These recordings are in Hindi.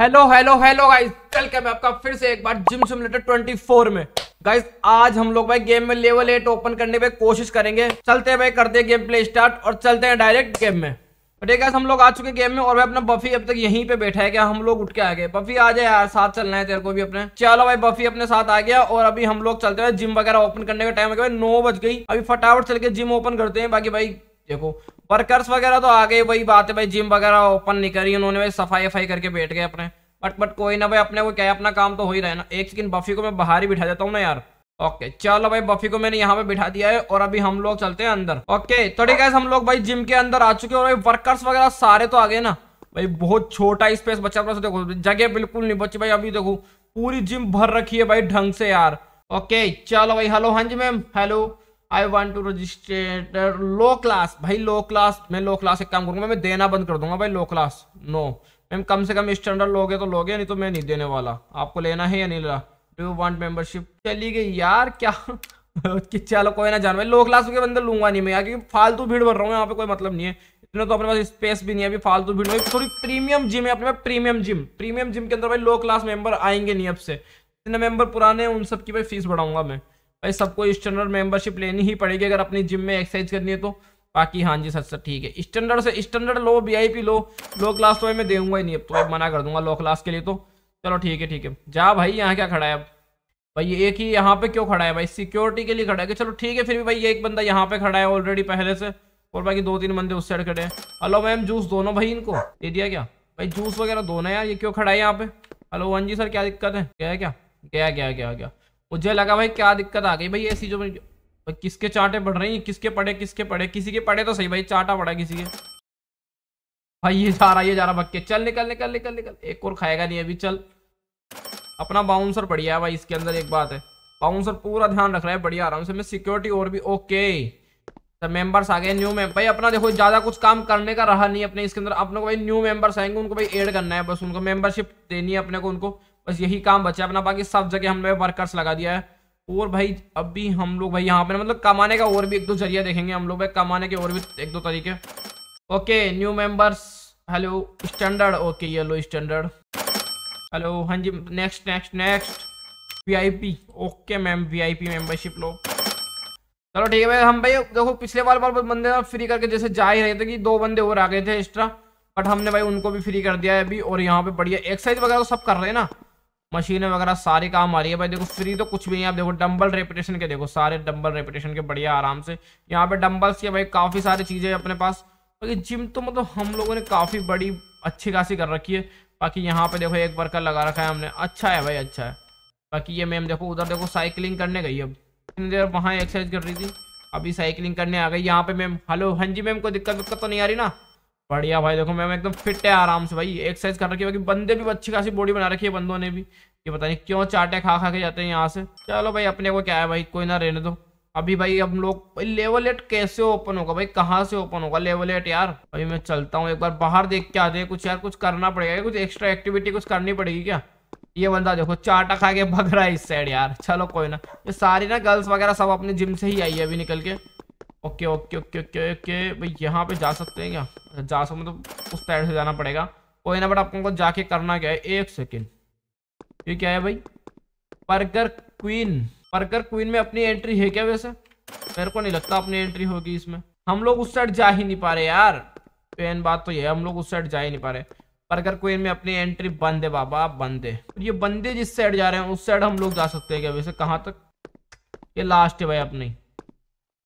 हेलो हेलो हेलो गाइस क्या मैं आपका फिर से एक बार जिम सिमुलेटर 24 में गाइस आज हम लोग भाई गेम में लेवल एट ओपन करने पे कोशिश करेंगे चलते हैं भाई करते हैं गेम प्ले स्टार्ट और चलते हैं डायरेक्ट गेम में ठीक है हम लोग आ चुके गेम में और भाई अपना बफी अब तक यहीं पे बैठा है क्या हम लोग उठ के आ गए बफी आ जाए यार साथ चलना है तेरे को भी अपने चलो भाई बफी अपने साथ आ गया और अभी हम लोग चलते हैं जिम वगैरह ओपन करने का टाइम हो गया नौ बज गई अभी फटाफट चल के जिम ओपन करते हैं बाकी भाई देखो वर्कर्स वगैरह तो आ गए वही बात है भाई जिम वगैरह ओपन नहीं करी उन्होंने भाई सफाई वफाई करके बैठ गए अपने बट बट कोई ना भाई अपने को क्या है अपना काम तो हो ही रहा है ना एक सेकंड बफी को मैं बाहर ही बिठा देता हूँ ना यार ओके चलो भाई बफी को मैंने यहाँ पे बिठा दिया है और अभी हम लोग चलते हैं अंदर ओके तो ठीक है हम लोग भाई जिम के अंदर आ चुके हैं और भाई वर्कर्स वगैरह सारे तो आ गए ना भाई बहुत छोटा स्पेस बचा अपना देखो जगह बिल्कुल नहीं बची भाई अभी देखो पूरी जिम भर रखी है भाई ढंग से यार ओके चलो भाई हेलो हाँ जी ma'am hello I want to register low class भाई लो क्लास मैं लो क्लास एक काम करूंगा मैं देना बंद कर दूंगा भाई लो क्लास नो मैम कम से कम स्टैंडर्ड लोगे तो लोगे नहीं तो मैं नहीं देने वाला आपको लेना है या नहीं लेना डू वॉन्ट मेंबरशिप चली गई यार क्या कि चलो कोई ना जान भाई लो क्लास के बंदर लूंगा नहीं मैं यार क्योंकि फालतू भीड़ भर रहा हूँ यहाँ पे कोई मतलब नहीं है इतने तो अपने पास स्पेस भी नहीं है अभी फालतू भीड़ में थोड़ी प्रीमियम जिम है अपने पास प्रीमियम जिम प्रीमियम जिम के अंदर भाई लो क्लास मेंबर आएंगे नहीं अब से जितने मेंबर पुराने हैं उन सब की भाई फीस बढ़ाऊंगा मैं भाई सबको स्टैंडर्ड मेंबरशिप लेनी ही पड़ेगी अगर अपनी जिम में एक्सरसाइज करनी है तो बाकी हाँ जी सर सर ठीक है स्टैंडर्ड से standard low VIP low low class तो भाई मैं देगा ही नहीं अब तो अब मना कर दूंगा लो क्लास के लिए तो चलो ठीक है ठीक है जा भाई यहाँ क्या खड़ा है अब भाई एक ही यहाँ पे क्यों खड़ा है भाई सिक्योरिटी के लिए खड़ा है चलो ठीक है फिर भी भाई ये एक बंदा यहाँ पे खड़ा है ऑलरेडी पहले से और बाकी दो तीन बंदे उस साइड खड़े हैं हेलो मैम जूस दोनों भाई इनको दे दिया क्या भाई जूस वगैरह दोनों यार ये क्यों खड़ा है यहाँ पे हेलो हाँ वन जी सर क्या दिक्कत है गया क्या गया क्या गया क्या मुझे लगा भाई क्या दिक्कत आ गई भाई ऐसी जो किसके चाटे पड़ रही हैं किसके पड़े किसके पड़े किसी के पड़े तो सही भाई चाटा पड़ा किसी के भाई ये जा रहा ये जा रहा बक्के चल निकल निकल निकल निकल एक और खाएगा नहीं अभी चल अपना बाउंसर बढ़िया है भाई इसके अंदर एक बात है बाउंसर पूरा ध्यान रख रहा है बढ़िया आराम से मैं सिक्योरिटी और भी ओके तो मेंबर्स आ गए न्यू में भाई अपना देखो ज़्यादा कुछ काम करने का रहा नहीं अपने इसके अंदर अपने को भाई न्यू मेंबर्स आएंगे उनको भाई ऐड करना है बस उनको मेंबरशिप देनी है अपने को उनको बस यही काम बचा अपना बाकी सब जगह हमने वर्कर्स लगा दिया है और भाई अभी हम लोग भाई यहाँ पे मतलब कमाने का और भी एक दो जरिया देखेंगे हम लोग भाई कमाने के और भी एक दो तरीके okay new members hello standard okay ये लो स्टैंडर्ड हेलो हाँ जी next next next VIP okay ma'am VIP membership लो चलो ठीक है भाई हम भाई देखो पिछले बार बार बंदे ना फ्री करके जैसे जा ही रहे थे कि दो बंदे और आ गए थे एक्स्ट्रा बट हमने भाई उनको भी फ्री कर दिया है अभी और यहाँ पे बढ़िया एक्सरसाइज वगैरह तो सब कर रहे हैं ना मशीनें वगैरह सारे काम आ रही है भाई देखो फ्री तो कुछ भी नहीं आप देखो डंबल रेपिटेशन के देखो सारे डंबल रेपिटेशन के बढ़िया आराम से यहाँ पे डंबल्स के भाई काफ़ी सारी चीज़ें अपने पास बाकी जिम तो मतलब हम लोगों ने काफ़ी बड़ी अच्छी खासी कर रखी है बाकी यहाँ पे देखो एक वर्कर लगा रखा है हमने अच्छा है भाई अच्छा है बाकी ये मैम देखो उधर देखो साइकिलिंग करने गई अब इतनी देर वहाँ एक्सरसाइज कर रही थी अभी साइकिलिंग करने आ गई यहाँ पे मैम हेलो हाँ जी मैम कोई दिक्कत विक्कत तो नहीं आ रही ना बढ़िया भाई देखो मैम एकदम फिट है आराम से भाई एक्सरसाइज कर रखी है बंदे भी अच्छी खासी बॉडी बना रखी है बंदों ने भी ये पता नहीं क्यों चाटे खा खा के जाते हैं यहाँ से चलो भाई अपने को क्या है भाई कोई ना रहने दो अभी भाई हम लोग लेवल एट कैसे ओपन होगा भाई कहाँ से ओपन होगा लेवल एट यार अभी मैं चलता हूँ एक बार बाहर देख के आते हैं कुछ यार कुछ करना पड़ेगा कुछ एक्स्ट्रा एक्टिविटी कुछ करनी पड़ेगी क्या ये बंदा देखो चाटा खा के भग रहा है इस साइड यार चलो कोई ना ये सारी ना गर्ल्स वगैरह सब अपने जिम से ही आई है अभी निकल के okay okay okay okay okay भाई यहाँ पे जा सकते हैं क्या जा सकते मतलब उस साइड से जाना पड़ेगा कोई ना बट आपको जाके करना क्या है एक सेकेंड ये क्या है भाई बर्गर क्वीन बर्गर क्वीन में अपनी एंट्री है क्या वैसे मेरे को नहीं लगता अपनी एंट्री होगी इसमें हम लोग उस साइड जा ही नहीं पा रहे यार पेन बात तो ये हम लोग उस साइड जा ही नहीं पा रहे बर्गर क्वीन में अपनी एंट्री बंद है बाबा बंद है ये बंदे जिस साइड जा रहे हैं उस साइड हम लोग जा सकते हैं क्या वैसे कहाँ तक ये लास्ट है भाई अपनी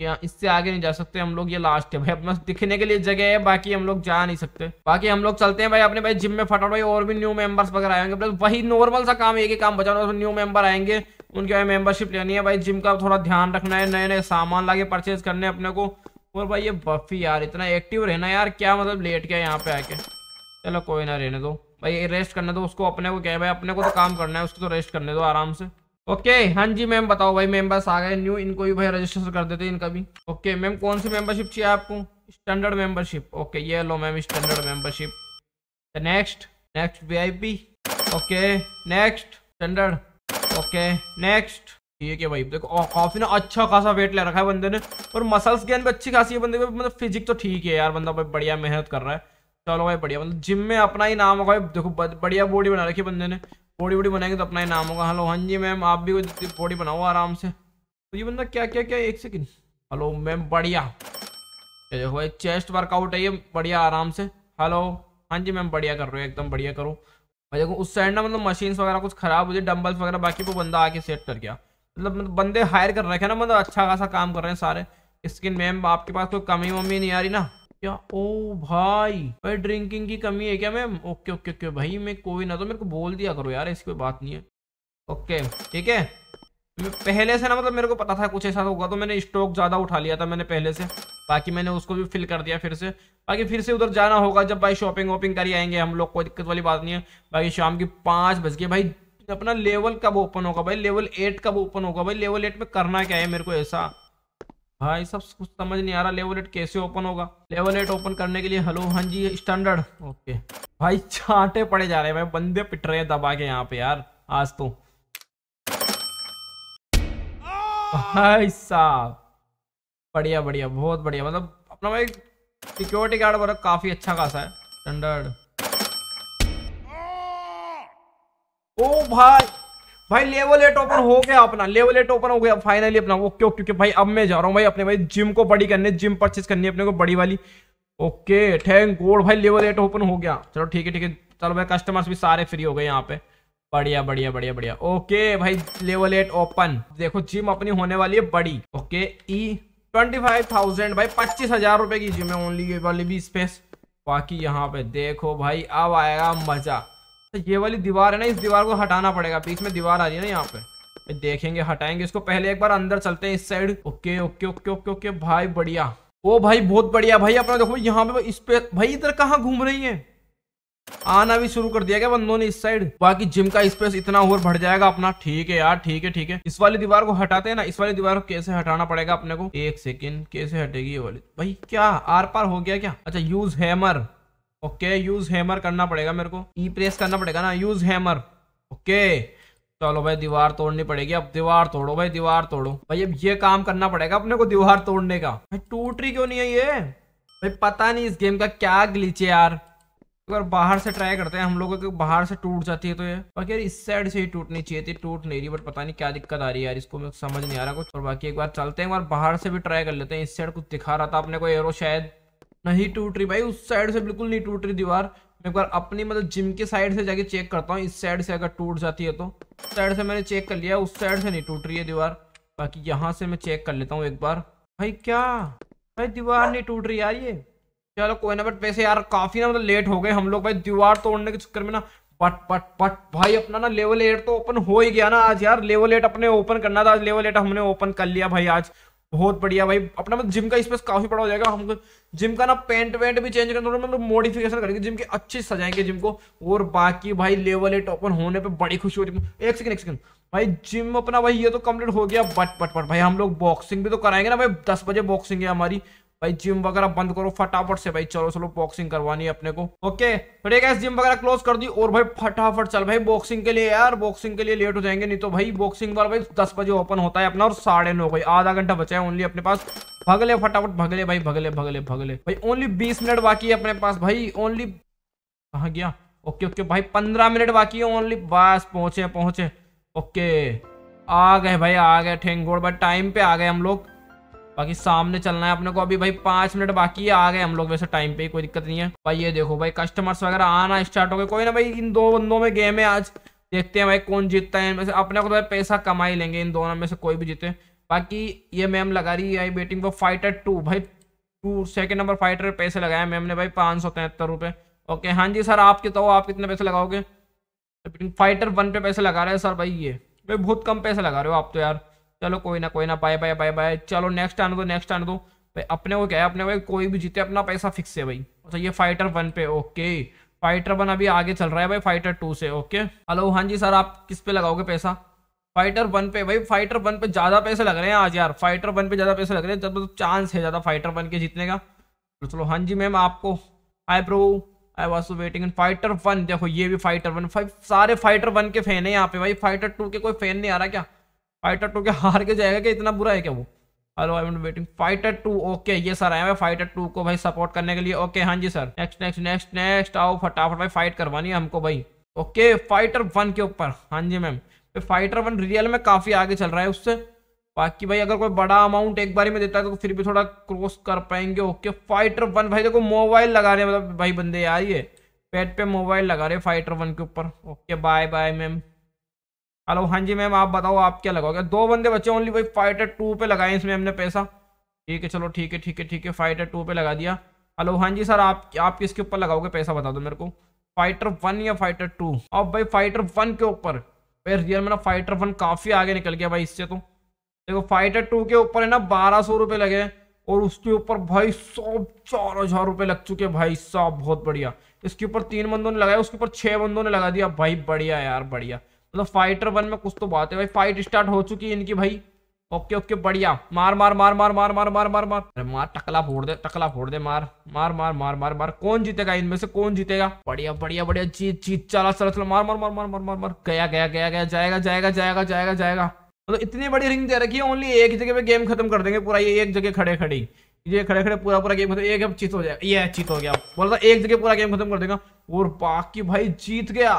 यहाँ इससे आगे नहीं जा सकते हम लोग ये लास्ट है भाई अपना दिखने के लिए जगह है बाकी हम लोग जा नहीं सकते बाकी हम लोग चलते हैं भाई अपने भाई जिम में फटाफट भाई और भी न्यू मेंबर्स वगैरह आएंगे प्लस मतलब वही नॉर्मल सा काम एक ही काम बचाना न्यू मेंबर आएंगे उनके भाई मेंबरशिप लेनी है भाई जिम का थोड़ा ध्यान रखना है नए नए सामान लाके परचेज करने अपने को और भाई ये बफी यार इतना एक्टिव रहना यार क्या मतलब लेट गया यहाँ पे आके चलो कोई ना रहने दो भाई रेस्ट करने दो उसको अपने को क्या है भाई अपने को तो काम करना है उसको तो रेस्ट करने दो आराम से ओके हाँ जी मैम बताओ भाई मेंबर्स आ गए न्यू इनको भी भाई रजिस्टर कर देते इनका भी ओके मैम कौन सी मेंबरशिप चाहिए आपको स्टैंडर्ड मेंबरशिप ओके ये लो ma'am standard membership next next VIP okay next standard okay next ये क्या भाई देखो काफी ना अच्छा खासा वेट ले रखा है बंदे ने और मसल्स गेन भी अच्छी खासी है बंदे में मतलब फिजिक तो ठीक है यार बंदा भाई बढ़िया मेहनत कर रहा है चलो भाई बढ़िया मतलब जिम में अपना ही नाम होगा देखो बढ़िया बॉडी बना रखी है बंदे ने पौड़ी वोडी बनाएंगे तो अपना ही नाम होगा हेलो हाँ जी मैम आप भी कोई पौड़ी बनाओ आराम से तो ये बंदा क्या क्या क्या एक सेकेंड हेलो मैम बढ़िया देखो एक चेस्ट वर्कआउट है ये बढ़िया आराम से हेलो हाँ जी मैम बढ़िया कर रहे हो एकदम बढ़िया करो भाई देखो उस साइड ना मतलब मशीन्स वगैरह कुछ खराब हो जाए डम्बल्स वगैरह बाकी वो बंदा आके सेट कर गया मतलब बंदे हायर कर रखे ना मतलब अच्छा खासा काम कर रहे हैं सारे स्किन मैम आपके पास कोई कमी वमी नहीं आ रही ना क्या ओ भाई भाई ड्रिंकिंग की कमी है क्या मैम ओके ओके ओके भाई मैं कोई ना तो मेरे को बोल दिया करो यार ऐसी कोई बात नहीं है ओके ठीक है पहले से ना मतलब मेरे को पता था कुछ ऐसा तो होगा तो मैंने स्टॉक ज़्यादा उठा लिया था मैंने पहले से बाकी मैंने उसको भी फिल कर दिया फिर से बाकी फिर से उधर जाना होगा जब भाई शॉपिंग वॉपिंग कर ही आएंगे हम लोग कोई दिक्कत वाली बात नहीं है बाकी शाम की पाँच बज गए भाई अपना लेवल कब ओपन होगा भाई लेवल एट कब ओपन होगा भाई लेवल एट में करना क्या है मेरे को ऐसा भाई हाँ, सब कुछ समझ नहीं आ रहा लेवल एट कैसे ओपन होगा लेवल एट ओपन करने के लिए हेलो हाँ जी स्टैंडर्ड ओके भाई छाटे पड़े जा रहे हैं भाई बंदे पिट रहे हैं दबा के यहाँ पे यार आज तो भाई साहब बढ़िया बढ़िया बहुत बढ़िया मतलब अपना भाई सिक्योरिटी गार्ड वर्क काफी अच्छा खासा है स्टैंडर्ड ओ भाई भाई लेवल एट ओपन हो गया अपना लेवल एट ओपन हो गया फाइनली अपना ओके ओके भाई अब मैं जा रहा हूँ भाई अपने भाई जिम को बड़ी करने जिम परचेज करनी है अपने को बड़ी वाली ओके थैंक गोड भाई लेवल एट ओपन हो गया चलो ठीक है ठीक है चलो भाई कस्टमर्स भी सारे फ्री हो गए यहाँ पे बढ़िया बढ़िया बढ़िया बढ़िया ओके भाई लेवल एट ओपन देखो जिम अपनी होने वाली है बड़ी ओके ई ट्वेंटी फाइव थाउजेंड भाई पच्चीस हजार रुपए की जिम है ओनली ये वाली भी स्पेस बाकी यहाँ पे देखो भाई अब आएगा मजा तो ये वाली दीवार है ना इस दीवार को हटाना पड़ेगा बीच में दीवार आ रही है ना यहाँ पे देखेंगे हटाएंगे इसको पहले एक बार अंदर चलते हैं इस side okay okay okay okay okay भाई बढ़िया ओ भाई बहुत बढ़िया भाई अपना देखो यहाँ पे इस पे भाई इधर कहाँ घूम रही है आना भी शुरू कर दिया गया बंदों ने इस साइड बाकी जिम का स्पेस इतना और बढ़ जाएगा अपना ठीक है यार ठीक है ठीक है इस वाली दीवार को हटाते हैं ना इस वाली दीवार को कैसे हटाना पड़ेगा अपने को एक सेकेंड कैसे हटेगी ये वाली भाई क्या आर पार हो गया क्या अच्छा use hammer okay use hammer करना पड़ेगा मेरे को ई e प्रेस करना पड़ेगा ना यूज हैमर ओके चलो भाई दीवार तोड़नी पड़ेगी अब दीवार तोड़ो भाई दीवार तोड़ो भाई अब ये काम करना पड़ेगा अपने को दीवार तोड़ने का भाई टूट रही क्यों नहीं है ये भाई पता नहीं इस गेम का क्या ग्लीच है यार अगर बाहर से ट्राई करते हैं हम लोगों के बाहर से टूट जाती है तो ये बाकी यार इस साइड से ही टूटनी चाहिए थी टूट नहीं रही बट पता नहीं क्या दिक्कत आ रही है यार इसको मैं समझ नहीं आ रहा कुछ और बाकी एक बार चलते हैं एक बार बाहर से भी ट्राई कर लेते हैं इस साइड कुछ दिखा रहा था अपने को एरो शायद नहीं टूट रही भाई उस साइड से बिल्कुल नहीं टूट रही दीवार मैं एक बार अपनी मतलब जिम के साइड से जाके चेक करता हूँ इस साइड से अगर टूट जाती है तो साइड से मैंने चेक कर लिया उस साइड से नहीं टूट रही है दीवार बाकी यहाँ से मैं चेक कर लेता हूँ एक बार भाई क्या भाई दीवार नहीं टूट रही यार ये चलो कोई ना बट वैसे यार काफ़ी ना मतलब लेट हो गए हम लोग भाई दीवार तोड़ने के चक्कर में ना बट बट बट भाई अपना ना लेवल एट तो ओपन हो ही गया ना आज यार लेवल एट अपने ओपन करना था आज लेवल एट हमने ओपन कर लिया भाई आज बहुत बढ़िया भाई अपना मतलब जिम का स्पेस काफी बड़ा हो जाएगा हम जिम का ना पेंट वेंट भी चेंज करना मतलब मॉडिफिकेशन करेंगे जिम के अच्छे सजाएंगे जिम को और बाकी भाई लेवल एट ओपन होने पे बड़ी खुशी हो रही है एक सेकंड एक सेकंड भाई जिम अपना भाई ये तो कंप्लीट हो गया बट बट बट भाई हम लोग बॉक्सिंग भी तो कराएंगे ना भाई दस बजे बॉक्सिंग है हमारी भाई जिम वगैरह बंद करो फटाफट से भाई चलो चलो बॉक्सिंग करवानी है अपने को ओके तो ठीक है जिम वगैरह क्लोज कर दी और भाई फटाफट चल भाई बॉक्सिंग के लिए यार बॉक्सिंग के लिए लेट हो जाएंगे नहीं तो भाई बॉक्सिंग वाला भाई दस बजे ओपन होता है अपना और साढ़े नौ भाई आधा घंटा बचा है ओनली अपने पास भगले फटाफट भगले भाई भगले भगले भगले भाई ओनली बीस मिनट बाकी है अपने पास भाई ओनली कहा गया ओके ओके भाई पंद्रह मिनट बाकी है ओनली बस पहुंचे पहुंचे ओके आ गए भाई आ गए ठेंगोड़ भाई टाइम पे आ गए हम लोग बाकी सामने चलना है अपने को अभी भाई पांच मिनट बाकी है आ गए हम लोग वैसे टाइम पे कोई दिक्कत नहीं है भाई ये देखो भाई कस्टमर्स वगैरह आना स्टार्ट हो गए कोई ना भाई इन दो बंदों में गेम है आज देखते हैं भाई कौन जीतता है इनमें से अपने को तो भाई पैसा कमा ही लेंगे इन दोनों में से कोई भी जीते बाकी ये मैम लगा रही है बेटिंग फॉर फाइटर टू भाई टू सेकेंड नंबर फाइटर पैसे लगाए मैम ने भाई पाँच सौ ओके हाँ जी सर आप कितना तो, आप कितने पैसे लगाओगे फाइटर वन पे पैसे लगा रहे हैं सर भाई ये भाई बहुत कम पैसे लगा रहे हो आप तो यार चलो कोई ना कोई ना बाय बाय बाय बाय चलो नेक्स्ट आने दो नेक्स्ट आने दो भाई अपने को क्या है अपने को कोई भी जीते अपना पैसा फिक्स है भाई अच्छा ये फाइटर वन पे ओके फाइटर वन अभी आगे चल रहा है भाई फाइटर टू से ओके हेलो हाँ जी सर आप किस पे लगाओगे पैसा फाइटर वन पे भाई फाइटर वन पे ज़्यादा पैसे लग रहे हैं आज यार फाइटर वन पे ज़्यादा पैसे लग रहे हैं जब तो चांस है ज़्यादा फाइटर वन के जीतने का तो चलो हाँ जी मैम आपको I pro I was waiting fighter one देखो ये भी फाइटर वन सारे फाइटर वन के फैन है यहाँ पे भाई फाइटर टू के कोई फैन नहीं आ रहा क्या फाइटर टू के हार के जाएगा कि इतना बुरा है क्या वो hello I am waiting fighter two okay ये सर आया हुआ फाइटर टू को भाई सपोर्ट करने के लिए ओके हाँ जी sir next next next next आओ फटाफट भाई फाइट करवानी है हमको भाई ओके फाइटर वन के ऊपर हाँ जी मैम फाइटर वन रियल में काफ़ी आगे चल रहा है उससे बाकी भाई अगर कोई बड़ा अमाउंट एक बार में देता है तो फिर भी थोड़ा क्रॉस कर पाएंगे ओके फाइटर वन भाई देखो मोबाइल लगा रहे हैं मतलब भाई बंदे यार ये पेट पे मोबाइल लगा रहे हैं फाइटर वन के ऊपर okay bye bye ma'am hello हाँ जी मैम आप बताओ आप क्या लगाओगे दो बंदे बचे ओनली भाई फाइटर टू पे लगाए इसमें हमने पैसा ठीक है चलो ठीक है ठीक है ठीक है फाइटर टू पे लगा दिया हेलो हाँ जी सर आप आप किसके ऊपर लगाओगे पैसा बता दो मेरे को फाइटर वन या फाइटर टू अब भाई फाइटर वन के ऊपर भाई रियल मेरा फाइटर वन काफ़ी आगे निकल गया भाई इससे तो देखो फाइटर टू के ऊपर है ना बारह सौ लगे और उसके ऊपर भाई सौ चार हजार रुपये लग चुके भाई साहब बहुत बढ़िया इसके ऊपर तीन बंदों ने लगाया उसके ऊपर छः बंदों ने लगा दिया भाई बढ़िया यार बढ़िया मतलब फाइटर वन में कुछ तो बात है भाई फाइट स्टार्ट हो चुकी है इनकी भाई ओके ओके बढ़िया मार मार मार मार मार मार मार मार मार अरे मार टकला फोड़ दे टकला फोड़ दे मार मार मार मार मार मार कौन जीतेगा इनमें से कौन जीतेगा बढ़िया बढ़िया बढ़िया जीत जीत चला चला चला मार मार मार मार मार मार मार गया गया गया गया जाएगा जाएगा जाएगा जाएगा जाएगा मतलब इतनी बड़ी रिंग दे रखी है ओनली एक जगह पे गेम खत्म कर देंगे पूरा ये एक जगह खड़े खड़ी ये खड़े खड़े पूरा पूरा गेम खत्म एक चीत हो जाएगा ये चीत हो गया बोलता एक जगह पूरा गेम खत्म कर देगा और बाकी भाई जीत गया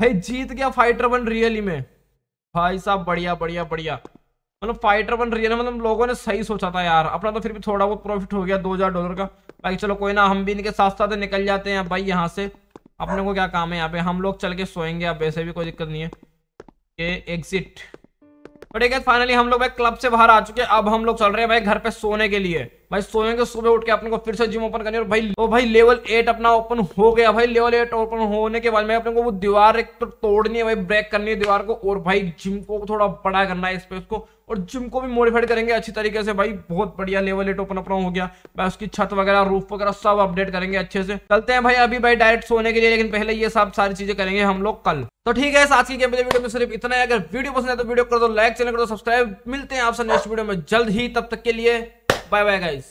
भाई जीत गया फाइटर वन रियली में भाई साहब बढ़िया बढ़िया बढ़िया मतलब फाइटर वन रियल मतलब लोगों ने सही सोचा था यार अपना तो फिर भी थोड़ा बहुत प्रॉफिट हो गया दो हजार डॉलर का भाई चलो कोई ना हम भी इनके साथ साथ निकल जाते हैं भाई यहाँ से अपने को क्या काम है यहाँ पे हम लोग चल के सोएंगे अब वैसे भी कोई दिक्कत नहीं है के एग्जिट बट फाइनली हम लोग भाई क्लब से बाहर आ चुके हैं अब हम लोग चल रहे हैं भाई घर पे सोने के लिए भाई सोएंगे सुबह उठ के अपने को फिर से जिम ओपन करनी और भाई ओ भाई लेवल एट अपना ओपन हो गया भाई लेवल एट ओपन होने के बाद में अपने को वो दीवार एक तो तोड़नी है भाई ब्रेक करनी है दीवार को और भाई जिम को थोड़ा बड़ा करना है स्पेस को और जिम को भी मॉडिफाइड करेंगे अच्छी तरीके से भाई बहुत बढ़िया लेवल एट ओपन अपना हो गया भाई उसकी छत वगैरह रूफ वगैरह सब अपडेट करेंगे अच्छे से चलते हैं भाई अभी भाई डायरेक्ट सोने के लिए लेकिन पहले ये सब सारी चीजें करेंगे हम लोग कल तो ठीक है आज की वीडियो में सिर्फ इतना है अगर वीडियो पसंद है तो वीडियो कर दो लाइक चैनल कर दो सब्सक्राइब मिलते हैं आपसे नेक्स्ट वीडियो में जल्द ही तब तक के लिए bye bye guys